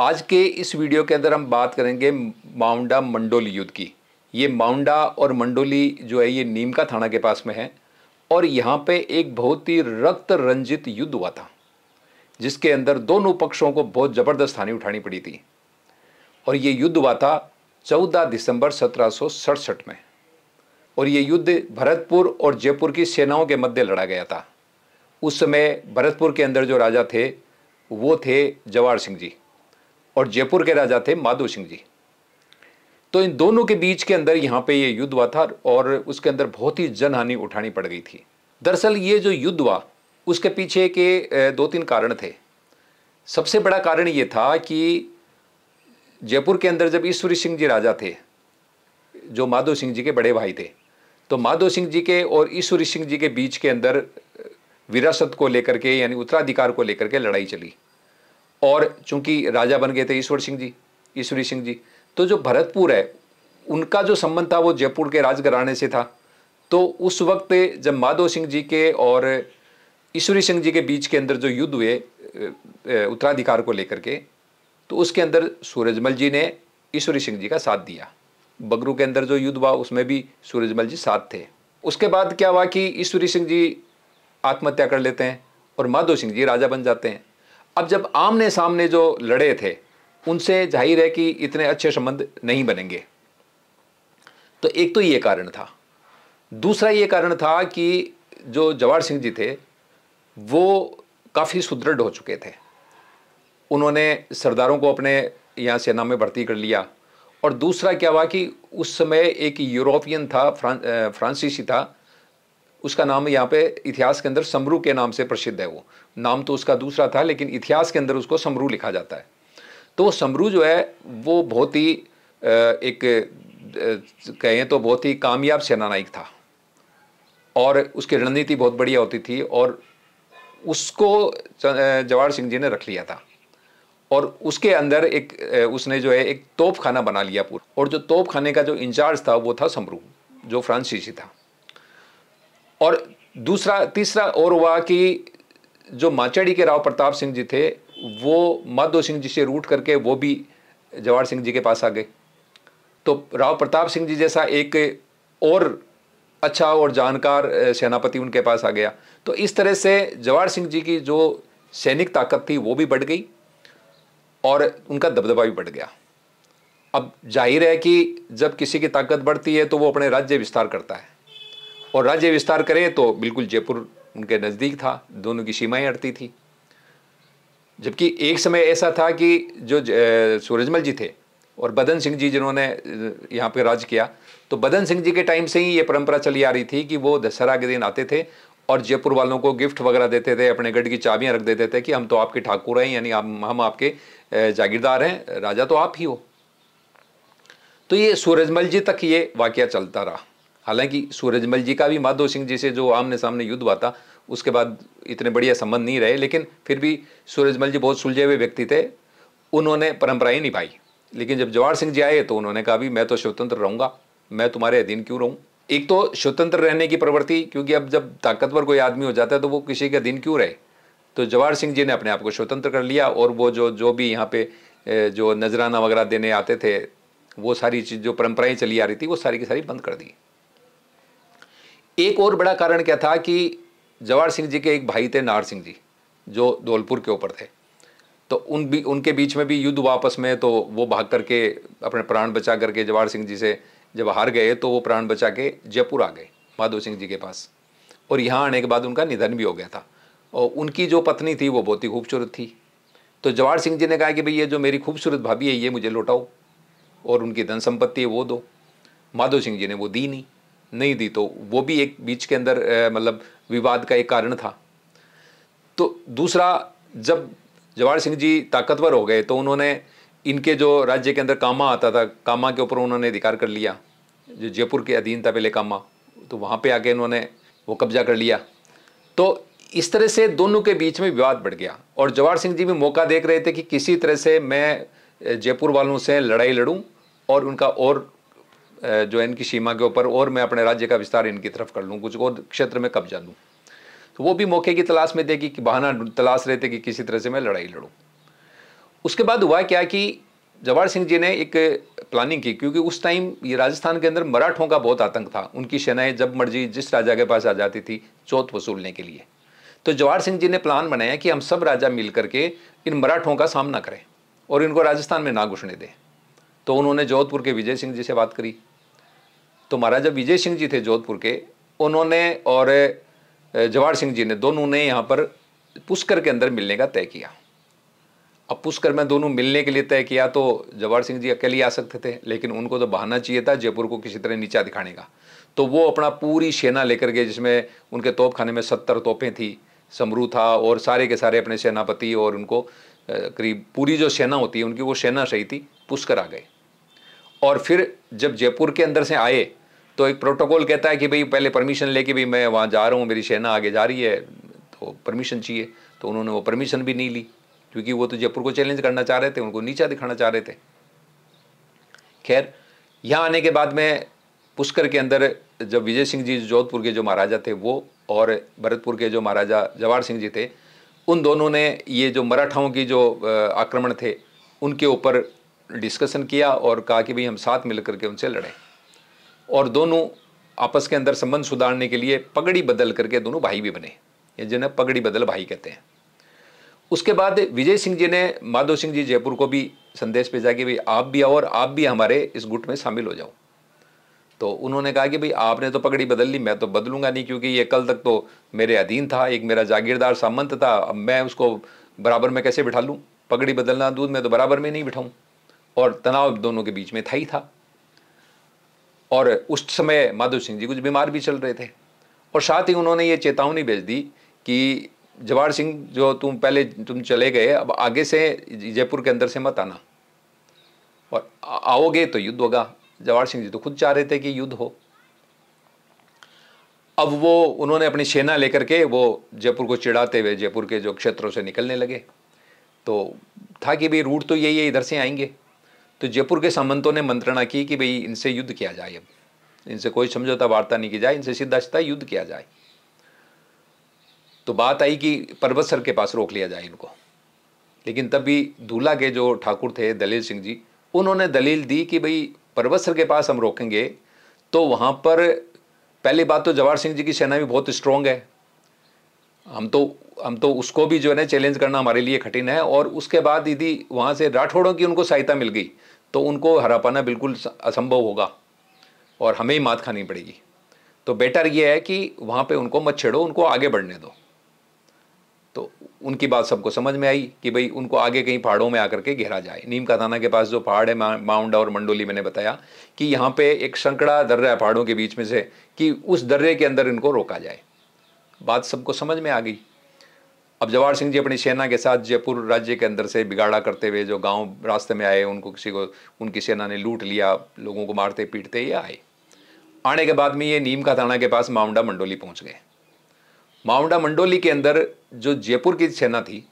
आज के इस वीडियो के अंदर हम बात करेंगे माउंडा मंडोली युद्ध की ये माउंडा और मंडोली जो है ये नीम का थाना के पास में है और यहाँ पे एक बहुत ही रक्त रंजित युद्ध हुआ था जिसके अंदर दोनों पक्षों को बहुत ज़बरदस्त हानि उठानी पड़ी थी और ये युद्ध हुआ था 14 दिसंबर सत्रह में और ये युद्ध भरतपुर और जयपुर की सेनाओं के मध्य लड़ा गया था उस समय भरतपुर के अंदर जो राजा थे वो थे जवाहर सिंह जी और जयपुर के राजा थे माधो सिंह जी तो इन दोनों के बीच के अंदर यहाँ पे ये युद्ध हुआ था और उसके अंदर बहुत ही जनहानि उठानी पड़ गई थी दरअसल ये जो युद्ध हुआ उसके पीछे के दो तीन कारण थे सबसे बड़ा कारण ये था कि जयपुर के अंदर जब ईश्वरी सिंह जी राजा थे जो माधो सिंह जी के बड़े भाई थे तो माधो सिंह जी के और ईश्वरी सिंह जी के बीच के अंदर विरासत को लेकर के यानी उत्तराधिकार को लेकर के लड़ाई चली और चूंकि राजा बन गए थे ईश्वर सिंह जी ईश्वरी सिंह जी तो जो भरतपुर है उनका जो संबंध था वो जयपुर के राजघराने से था तो उस वक्त जब माधव सिंह जी के और ईश्वरी सिंह जी के बीच के अंदर जो युद्ध हुए उत्तराधिकार को लेकर के तो उसके अंदर सूरजमल जी ने ईश्वरी सिंह जी का साथ दिया बगरू के अंदर जो युद्ध हुआ उसमें भी सूरजमल जी साथ थे उसके बाद क्या हुआ कि ईश्वरी सिंह जी आत्महत्या कर लेते हैं और माधव सिंह जी राजा बन जाते हैं अब जब आमने सामने जो लड़े थे उनसे जाहिर है कि इतने अच्छे संबंध नहीं बनेंगे तो एक तो ये कारण था दूसरा ये कारण था कि जो जवाहर सिंह जी थे वो काफ़ी सुदृढ़ हो चुके थे उन्होंने सरदारों को अपने यहाँ सेना में भर्ती कर लिया और दूसरा क्या हुआ कि उस समय एक यूरोपियन था फ्रांसीसी था उसका नाम यहाँ पे इतिहास के अंदर समरू के नाम से प्रसिद्ध है वो नाम तो उसका दूसरा था लेकिन इतिहास के अंदर उसको समरू लिखा जाता है तो समरू जो है वो बहुत ही एक कहें तो बहुत ही कामयाब सेनानायक था और उसकी रणनीति बहुत बढ़िया होती थी और उसको जवाहर सिंह जी ने रख लिया था और उसके अंदर एक उसने जो है एक तोप खाना बना लिया पूरा और जो तोप खाने का जो इंचार्ज था वो था समरू जो फ्रांसीसी था और दूसरा तीसरा और हुआ कि जो माचड़ी के राव प्रताप सिंह जी थे वो माधो सिंह जी से रूट करके वो भी जवाहर सिंह जी के पास आ गए तो राव प्रताप सिंह जी जैसा एक और अच्छा और जानकार सेनापति उनके पास आ गया तो इस तरह से जवाहर सिंह जी की जो सैनिक ताकत थी वो भी बढ़ गई और उनका दबदबा भी बढ़ गया अब जाहिर है कि जब किसी की ताकत बढ़ती है तो वो अपने राज्य विस्तार करता है और राज्य विस्तार करें तो बिल्कुल जयपुर उनके नज़दीक था दोनों की सीमाएं अड़ती थी जबकि एक समय ऐसा था कि जो सूरजमल जी थे और बदन सिंह जी जिन्होंने यहाँ पे राज किया तो बदन सिंह जी के टाइम से ही ये परंपरा चली आ रही थी कि वो दशहरा के दिन आते थे और जयपुर वालों को गिफ्ट वगैरह देते थे अपने गढ़ की चाबियाँ रख देते थे कि हम तो आपके ठाकुर हैं यानी हम हम आपके जागीरदार हैं राजा तो आप ही हो तो ये सूरजमल जी तक ये वाक्य चलता रहा हालांकि सूरजमल जी का भी माधव सिंह जी से जो आमने सामने युद्ध हुआ था उसके बाद इतने बढ़िया संबंध नहीं रहे लेकिन फिर भी सूरजमल जी बहुत सुलझे हुए व्यक्ति थे उन्होंने परंपराएं निभाई लेकिन जब जवाहर सिंह जी आए तो उन्होंने कहा भी मैं तो स्वतंत्र रहूँगा मैं तुम्हारे अधीन क्यों रहूँ एक तो स्वतंत्र रहने की प्रवृत्ति क्योंकि अब जब ताकतवर कोई आदमी हो जाता है तो वो किसी के अधीन क्यों रहे तो जवाहर सिंह जी ने अपने आप को स्वतंत्र कर लिया और वो जो जो भी यहाँ पे जो नजराना वगैरह देने आते थे वो सारी चीज़ जो परंपराएं चली आ रही थी वो सारी की सारी बंद कर दी एक और बड़ा कारण क्या था कि जवाहर सिंह जी के एक भाई थे नार सिंह जी जो धौलपुर के ऊपर थे तो उन भी उनके बीच में भी युद्ध वापस में तो वो भाग करके अपने प्राण बचा करके जवाहर सिंह जी से जब हार गए तो वो प्राण बचा के जयपुर आ गए माधव सिंह जी के पास और यहाँ आने के बाद उनका निधन भी हो गया था और उनकी जो पत्नी थी वो बहुत ही खूबसूरत थी तो जवाहर सिंह जी ने कहा कि भाई ये जो मेरी खूबसूरत भाभी है ये मुझे लौटाओ और उनकी धन संपत्ति है वो दो माधव सिंह जी ने वो दी नहीं नहीं दी तो वो भी एक बीच के अंदर मतलब विवाद का एक कारण था तो दूसरा जब जवाहर सिंह जी ताकतवर हो गए तो उन्होंने इनके जो राज्य के अंदर कामा आता था कामा के ऊपर उन्होंने अधिकार कर लिया जो जयपुर के अधीन था पहले कामा तो वहाँ पे आके इन्होंने वो कब्जा कर लिया तो इस तरह से दोनों के बीच में विवाद बढ़ गया और जवाहर सिंह जी भी मौका देख रहे थे कि किसी तरह से मैं जयपुर वालों से लड़ाई लड़ूँ और उनका और जो है इनकी सीमा के ऊपर और मैं अपने राज्य का विस्तार इनकी तरफ कर लूँ कुछ और क्षेत्र में कब जा लूँ तो वो भी मौके की तलाश में देगी कि बहाना तलाश रहे थे कि किसी तरह से मैं लड़ाई लड़ूँ उसके बाद हुआ क्या कि जवाहर सिंह जी ने एक प्लानिंग की क्योंकि उस टाइम ये राजस्थान के अंदर मराठों का बहुत आतंक था उनकी सेनाएं जब मर्जी जिस राजा के पास आ जाती थी चौथ वसूलने के लिए तो जवाहर सिंह जी ने प्लान बनाया कि हम सब राजा मिल करके इन मराठों का सामना करें और इनको राजस्थान में ना घुसने दें तो उन्होंने जोधपुर के विजय सिंह जी से बात करी तो महाराजा विजय सिंह जी थे जोधपुर के उन्होंने और जवाहर सिंह जी ने दोनों ने यहाँ पर पुष्कर के अंदर मिलने का तय किया अब पुष्कर में दोनों मिलने के लिए तय किया तो जवाहर सिंह जी अकेले आ सकते थे लेकिन उनको तो बहाना चाहिए था जयपुर को किसी तरह नीचा दिखाने का तो वो अपना पूरी सेना लेकर गए जिसमें उनके तोप खाने में सत्तर तोपें थी समरू था और सारे के सारे अपने सेनापति और उनको करीब पूरी जो सेना होती है उनकी वो सेना सही थी पुष्कर आ गए और फिर जब जयपुर के अंदर से आए तो एक प्रोटोकॉल कहता है कि भाई पहले परमिशन लेके भाई मैं वहाँ जा रहा हूँ मेरी सेना आगे जा रही है तो परमिशन चाहिए तो उन्होंने वो परमिशन भी नहीं ली क्योंकि वो तो जयपुर को चैलेंज करना चाह रहे थे उनको नीचा दिखाना चाह रहे थे खैर यहाँ आने के बाद में पुष्कर के अंदर जब विजय सिंह जी जोधपुर के जो महाराजा थे वो और भरतपुर के जो महाराजा जवाहर सिंह जी थे उन दोनों ने ये जो मराठाओं की जो आक्रमण थे उनके ऊपर डिस्कशन किया और कहा कि भाई हम साथ मिल करके उनसे लड़ें और दोनों आपस के अंदर संबंध सुधारने के लिए पगड़ी बदल करके दोनों भाई भी बने ये जिन्हें पगड़ी बदल भाई कहते हैं उसके बाद विजय सिंह जी ने माधव सिंह जी जयपुर को भी संदेश भेजा कि भाई आप भी आओ और आप भी हमारे इस गुट में शामिल हो जाओ तो उन्होंने कहा कि भाई आपने तो पगड़ी बदल ली मैं तो बदलूंगा नहीं क्योंकि ये कल तक तो मेरे अधीन था एक मेरा जागीरदार सामंत था अब मैं उसको बराबर में कैसे बिठा लूँ पगड़ी बदलना दूध मैं तो बराबर में नहीं बिठाऊँ और तनाव दोनों के बीच में था ही था और उस समय माधव सिंह जी कुछ बीमार भी चल रहे थे और साथ ही उन्होंने ये चेतावनी भेज दी कि जवाहर सिंह जो तुम पहले तुम चले गए अब आगे से जयपुर के अंदर से मत आना और आओगे तो युद्ध होगा जवाहर सिंह जी तो खुद चाह रहे थे कि युद्ध हो अब वो उन्होंने अपनी सेना लेकर के वो जयपुर को चिढ़ाते हुए जयपुर के जो क्षेत्रों से निकलने लगे तो था कि भाई रूट तो यही है इधर से आएंगे तो जयपुर के सामंतों ने मंत्रणा की कि भाई इनसे युद्ध किया जाए अब इनसे कोई समझौता वार्ता नहीं की जाए इनसे सीधा सीधा युद्ध किया जाए तो बात आई कि पर्वत सर के पास रोक लिया जाए इनको लेकिन तब भी दूल्हा के जो ठाकुर थे दलील सिंह जी उन्होंने दलील दी कि भाई पर्वत सर के पास हम रोकेंगे तो वहाँ पर पहली बात तो जवाहर सिंह जी की सेना भी बहुत स्ट्रॉन्ग है हम तो हम तो उसको भी जो है ना चैलेंज करना हमारे लिए कठिन है और उसके बाद यदि वहाँ से राठौड़ों की उनको सहायता मिल गई तो उनको हरा पाना बिल्कुल असंभव होगा और हमें ही मात खानी पड़ेगी तो बेटर ये है कि वहाँ पे उनको मत छेड़ो उनको आगे बढ़ने दो तो उनकी बात सबको समझ में आई कि भाई उनको आगे कहीं पहाड़ों में आकर के घेरा जाए नीम का थाना के पास जो पहाड़ है माउंड और मंडोली मैंने बताया कि यहाँ पे एक संकड़ा दर्रा है पहाड़ों के बीच में से कि उस दर्रे के अंदर इनको रोका जाए बात सबको समझ में आ गई अब जवाहर सिंह जी अपनी सेना के साथ जयपुर राज्य के अंदर से बिगाड़ा करते हुए जो गांव रास्ते में आए उनको किसी को उनकी सेना ने लूट लिया लोगों को मारते पीटते ये आए आने के बाद में ये नीम का थाना के पास माउंडा मंडोली पहुंच गए माउंडा मंडोली के अंदर जो जयपुर की सेना थी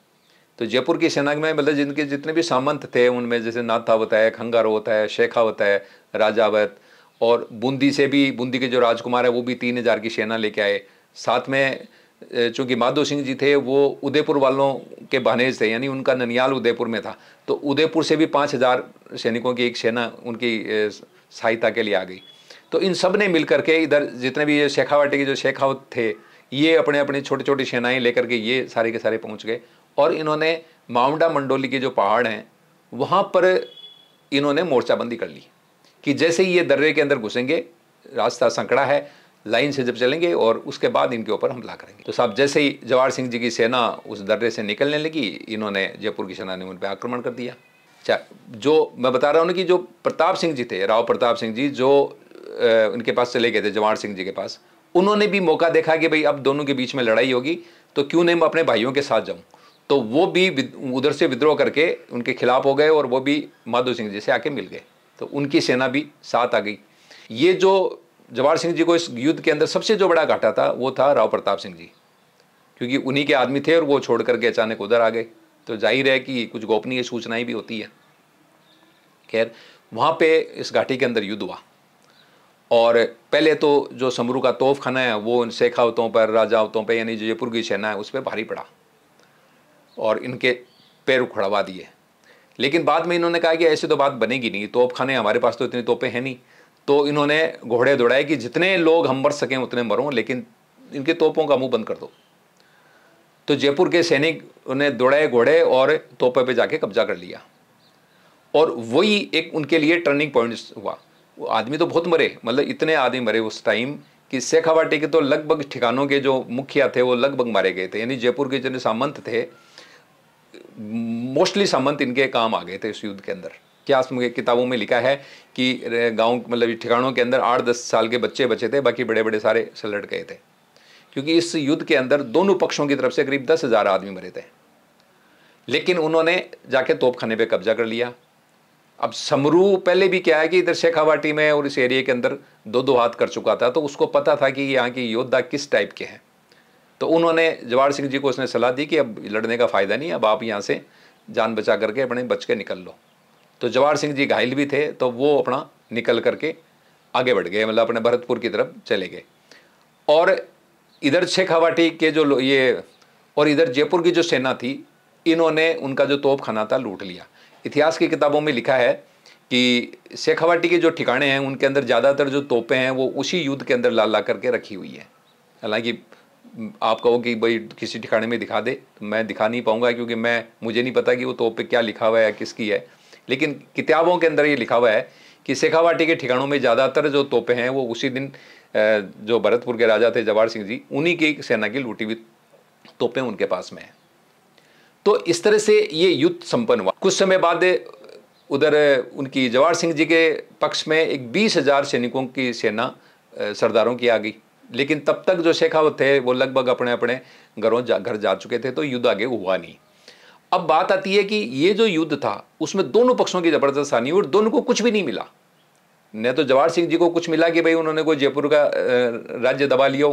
तो जयपुर की सेना में मतलब जिनके जितने भी सामंत थे उनमें जैसे नाथावत है होता है शेखावत है राजावत और बूंदी से भी बूंदी के जो राजकुमार है वो भी तीन हज़ार की सेना लेके आए साथ में चूँकि माधो सिंह जी थे वो उदयपुर वालों के बहनेज थे यानी उनका ननियाल उदयपुर में था तो उदयपुर से भी पाँच हज़ार सैनिकों की एक सेना उनकी सहायता के लिए आ गई तो इन सब ने मिल के इधर जितने भी ये शेखावाटी के जो शेखावत थे ये अपने अपने छोटी छोटी सेनाएं लेकर के ये सारे के सारे पहुंच गए और इन्होंने माउंडा मंडोली के जो पहाड़ हैं वहाँ पर इन्होंने मोर्चाबंदी कर ली कि जैसे ही ये दर्रे के अंदर घुसेंगे रास्ता संकड़ा है लाइन से जब चलेंगे और उसके बाद इनके ऊपर हमला करेंगे तो साहब जैसे ही जवाहर सिंह जी की सेना उस दर्रे से निकलने लगी इन्होंने जयपुर की सेना ने उन पर आक्रमण कर दिया अच्छा, जो मैं बता रहा हूँ कि जो प्रताप सिंह जी थे राव प्रताप सिंह जी जो उनके पास चले गए थे जवाहर सिंह जी के पास उन्होंने भी मौका देखा कि भाई अब दोनों के बीच में लड़ाई होगी तो क्यों नहीं मैं अपने भाइयों के साथ जाऊँ तो वो भी उधर से विद्रोह करके उनके खिलाफ हो गए और वो भी माधो सिंह जी से आके मिल गए तो उनकी सेना भी साथ आ गई ये जो जवाहर सिंह जी को इस युद्ध के अंदर सबसे जो बड़ा घाटा था वो था राव प्रताप सिंह जी क्योंकि उन्हीं के आदमी थे और वो छोड़ करके अचानक उधर आ गए तो जाहिर है कि कुछ गोपनीय सूचनाएं भी होती है खैर वहाँ पे इस घाटी के अंदर युद्ध हुआ और पहले तो जो समरू का तोफ खाना है वो इन शेखावतों पर राजावतों पर यानी जयपुर की सेना है उस पर भारी पड़ा और इनके पैर उखड़वा दिए लेकिन बाद में इन्होंने कहा कि ऐसे तो बात बनेगी नहीं तोप खाने हमारे पास तो इतनी तोपें हैं नहीं तो इन्होंने घोड़े दौड़ाए कि जितने लोग हम मर सकें उतने मरो लेकिन इनके तोपों का मुंह बंद कर दो तो जयपुर के सैनिक उन्हें दौड़ाए घोड़े और तोपे पे जाके कब्जा कर लिया और वही एक उनके लिए टर्निंग पॉइंट हुआ वो आदमी तो बहुत मरे मतलब इतने आदमी मरे उस टाइम कि शेखावाटी के तो लगभग ठिकानों के जो मुखिया थे वो लगभग मारे गए थे यानी जयपुर के जो सामंत थे मोस्टली सामंत इनके काम आ गए थे इस युद्ध के अंदर इतिहास में किताबों में लिखा है कि गांव मतलब ठिकानों के अंदर आठ दस साल के बच्चे बचे थे बाकी बड़े बड़े सारे सलट गए थे क्योंकि इस युद्ध के अंदर दोनों पक्षों की तरफ से करीब दस हज़ार आदमी मरे थे लेकिन उन्होंने जाके तोपखाने पे कब्जा कर लिया अब समरू पहले भी क्या है कि इधर शेखावाटी में और इस एरिया के अंदर दो दो हाथ कर चुका था तो उसको पता था कि यहाँ के योद्धा किस टाइप के हैं तो उन्होंने जवाहर सिंह जी को उसने सलाह दी कि अब लड़ने का फ़ायदा नहीं अब आप यहाँ से जान बचा करके अपने बच के निकल लो तो जवाहर सिंह जी घायल भी थे तो वो अपना निकल करके आगे बढ़ गए मतलब अपने भरतपुर की तरफ चले गए और इधर शेखावाटी के जो ये और इधर जयपुर की जो सेना थी इन्होंने उनका जो तोप खाना था लूट लिया इतिहास की किताबों में लिखा है कि शेखावाटी के जो ठिकाने हैं उनके अंदर ज़्यादातर जो तोपें हैं वो उसी युद्ध के अंदर लाल ला करके रखी हुई है हालांकि आप कहो कि भाई किसी ठिकाने में दिखा दे तो मैं दिखा नहीं पाऊंगा क्योंकि मैं मुझे नहीं पता कि वो तोप पे क्या लिखा हुआ है किसकी है लेकिन किताबों के अंदर ये लिखा हुआ है कि शेखावाटी के ठिकानों में ज़्यादातर जो तोपे हैं वो उसी दिन जो भरतपुर के राजा थे जवाहर सिंह जी उन्हीं की सेना की लूटी हुई तोपें उनके पास में हैं तो इस तरह से ये युद्ध संपन्न हुआ कुछ समय बाद उधर उनकी जवाहर सिंह जी के पक्ष में एक बीस हजार सैनिकों की सेना सरदारों की आ गई लेकिन तब तक जो शेखावत थे वो लगभग अपने अपने घरों जा घर जा चुके थे तो युद्ध आगे हुआ नहीं अब बात आती है कि ये जो युद्ध था उसमें दोनों पक्षों की ज़बरदस्त हानि और दोनों को कुछ भी नहीं मिला न तो जवाहर सिंह जी को कुछ मिला कि भाई उन्होंने कोई जयपुर का राज्य दबा लिया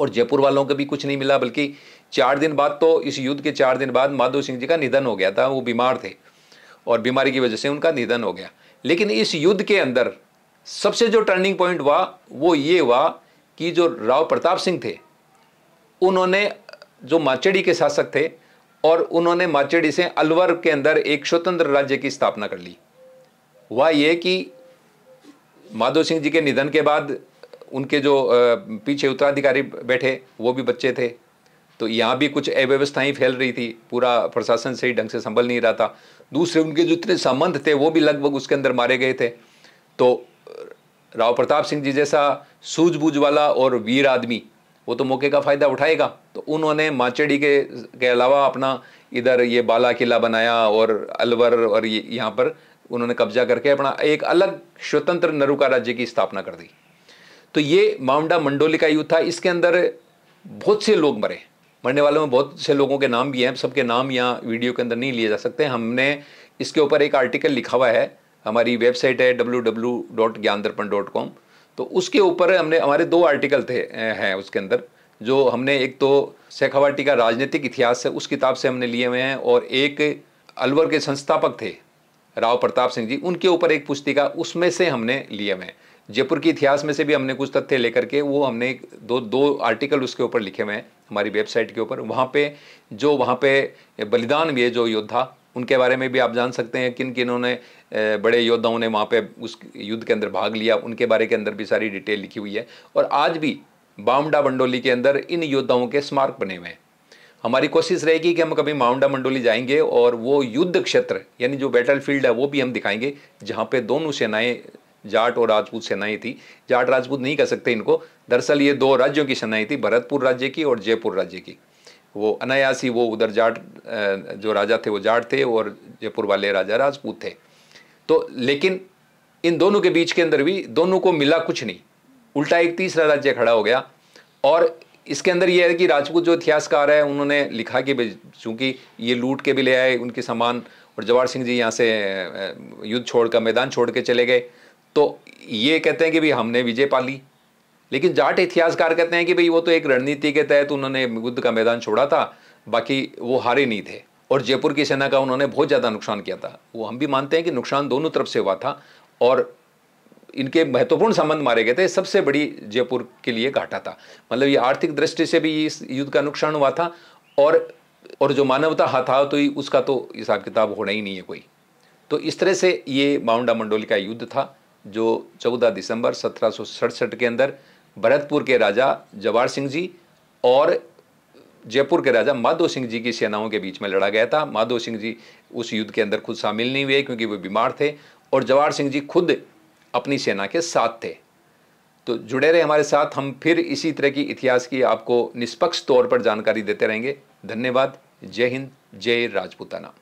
और जयपुर वालों को भी कुछ नहीं मिला बल्कि चार दिन बाद तो इस युद्ध के चार दिन बाद माधव सिंह जी का निधन हो गया था वो बीमार थे और बीमारी की वजह से उनका निधन हो गया लेकिन इस युद्ध के अंदर सबसे जो टर्निंग पॉइंट हुआ वो ये हुआ कि जो राव प्रताप सिंह थे उन्होंने जो माचड़ी के शासक थे और उन्होंने माचेडी से अलवर के अंदर एक स्वतंत्र राज्य की स्थापना कर ली हुआ ये कि माधो सिंह जी के निधन के बाद उनके जो पीछे उत्तराधिकारी बैठे वो भी बच्चे थे तो यहाँ भी कुछ अव्यवस्थाएँ फैल रही थी पूरा प्रशासन सही ढंग से संभल नहीं रहा था दूसरे उनके जो इतने संबंध थे वो भी लगभग उसके अंदर मारे गए थे तो राव प्रताप सिंह जी जैसा सूझबूझ वाला और वीर आदमी वो तो मौके का फ़ायदा उठाएगा तो उन्होंने माचेड़ी के के अलावा अपना इधर ये बाला किला बनाया और अलवर और ये यहाँ पर उन्होंने कब्जा करके अपना एक अलग स्वतंत्र नरुका राज्य की स्थापना कर दी तो ये मामडा मंडोली का युद्ध था इसके अंदर बहुत से लोग मरे मरने वालों में बहुत से लोगों के नाम भी हैं सबके नाम यहाँ वीडियो के अंदर नहीं लिए जा सकते हमने इसके ऊपर एक आर्टिकल लिखा हुआ है हमारी वेबसाइट है डब्ल्यू डब्ल्यू डॉट ज्ञान दर्पण डॉट कॉम तो उसके ऊपर हमने हमारे दो आर्टिकल थे हैं उसके अंदर जो हमने एक तो शेखावाटी का राजनीतिक इतिहास है उस किताब से हमने लिए हुए हैं और एक अलवर के संस्थापक थे राव प्रताप सिंह जी उनके ऊपर एक पुस्तिका उसमें से हमने लिए हुए हैं जयपुर के इतिहास में से भी हमने कुछ तथ्य लेकर के वो हमने दो दो आर्टिकल उसके ऊपर लिखे हुए हैं हमारी वेबसाइट के ऊपर वहाँ पे जो वहाँ पे बलिदान हुए जो योद्धा उनके बारे में भी आप जान सकते हैं किन किन उन्होंने बड़े योद्धाओं ने वहाँ पे उस युद्ध के अंदर भाग लिया उनके बारे के अंदर भी सारी डिटेल लिखी हुई है और आज भी बामडा मंडोली के अंदर इन योद्धाओं के स्मारक बने हुए हैं हमारी कोशिश रहेगी कि हम कभी माउंडा मंडोली जाएंगे और वो युद्ध क्षेत्र यानी जो बैटल फील्ड है वो भी हम दिखाएंगे जहाँ पे दोनों सेनाएं जाट और राजपूत सेनाएं थी जाट राजपूत नहीं कह सकते इनको दरअसल ये दो राज्यों की सेनाएं थी भरतपुर राज्य की और जयपुर राज्य की वो अनायासी वो उधर जाट जो राजा थे वो जाट थे और जयपुर वाले राजा राजपूत थे तो लेकिन इन दोनों के बीच के अंदर भी दोनों को मिला कुछ नहीं उल्टा एक तीसरा राज्य खड़ा हो गया और इसके अंदर यह है कि राजपूत जो इतिहासकार है उन्होंने लिखा कि चूँकि ये लूट के भी ले आए उनके सामान और जवाहर सिंह जी यहाँ से युद्ध छोड़ कर मैदान छोड़ के चले गए तो ये कहते हैं कि भाई हमने विजय पा ली लेकिन जाट इतिहासकार कहते हैं कि भाई वो तो एक रणनीति के तहत उन्होंने युद्ध का मैदान छोड़ा था बाकी वो हारे नहीं थे और जयपुर की सेना का उन्होंने बहुत ज़्यादा नुकसान किया था वो हम भी मानते हैं कि नुकसान दोनों तरफ से हुआ था और इनके महत्वपूर्ण संबंध मारे गए थे सबसे बड़ी जयपुर के लिए घाटा था मतलब ये आर्थिक दृष्टि से भी इस युद्ध का नुकसान हुआ था और और जो मानवता हाथा तो उसका तो हिसाब किताब होना ही नहीं है कोई तो इस तरह से ये माउंडा मंडोली का युद्ध था जो 14 दिसंबर सत्रह के अंदर भरतपुर के राजा जवाहर सिंह जी और जयपुर के राजा माधो सिंह जी की सेनाओं के बीच में लड़ा गया था माधो सिंह जी उस युद्ध के अंदर खुद शामिल नहीं हुए क्योंकि वो बीमार थे और जवाहर सिंह जी खुद अपनी सेना के साथ थे तो जुड़े रहे हमारे साथ हम फिर इसी तरह की इतिहास की आपको निष्पक्ष तौर पर जानकारी देते रहेंगे धन्यवाद जय हिंद जय राजपूताना